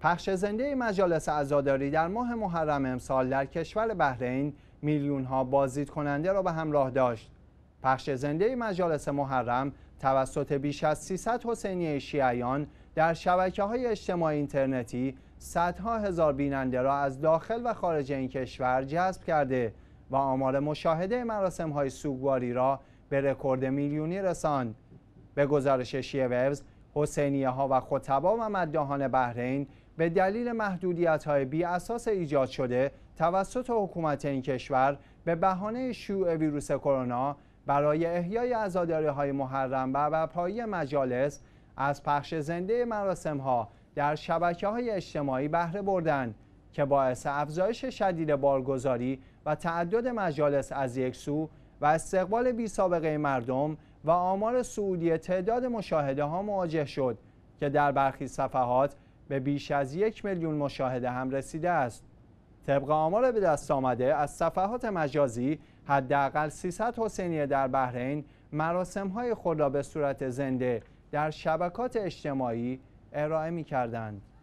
پخش زنده مجالس عزاداری در ماه محرم امسال در کشور بحرین میلیون ها بازدید کننده را به همراه داشت. پخش زنده مجالس محرم توسط بیش از 300 حسینی شیعیان در شبکه های اجتماعی اینترنتی صدها هزار بیننده را از داخل و خارج این کشور جذب کرده و آمار مشاهده مراسم های سوگواری را به رکورد میلیونی رساند. به گزارش شیعه ویوز، حسینیه ها و خطبا و بحرین به دلیل محدودیت های بی اساس ایجاد شده توسط حکومت این کشور به بهانه شیوع ویروس کرونا برای احیای ازاداره های محرم و برپایی مجالس از پخش زنده مراسم ها در شبکه های اجتماعی بهره بردن که باعث افزایش شدید بارگزاری و تعدد مجالس از یک سو و استقبال بی سابقه مردم و آمار سعودی تعداد مشاهده ها مواجه شد که در برخی صفحات به بیش از یک میلیون مشاهده هم رسیده است. طبق آمار به دست آمده از صفحات مجازی حداقل 300 حسینیه در بحرین مراسم های خود را به صورت زنده در شبکات اجتماعی ارائه می کردند.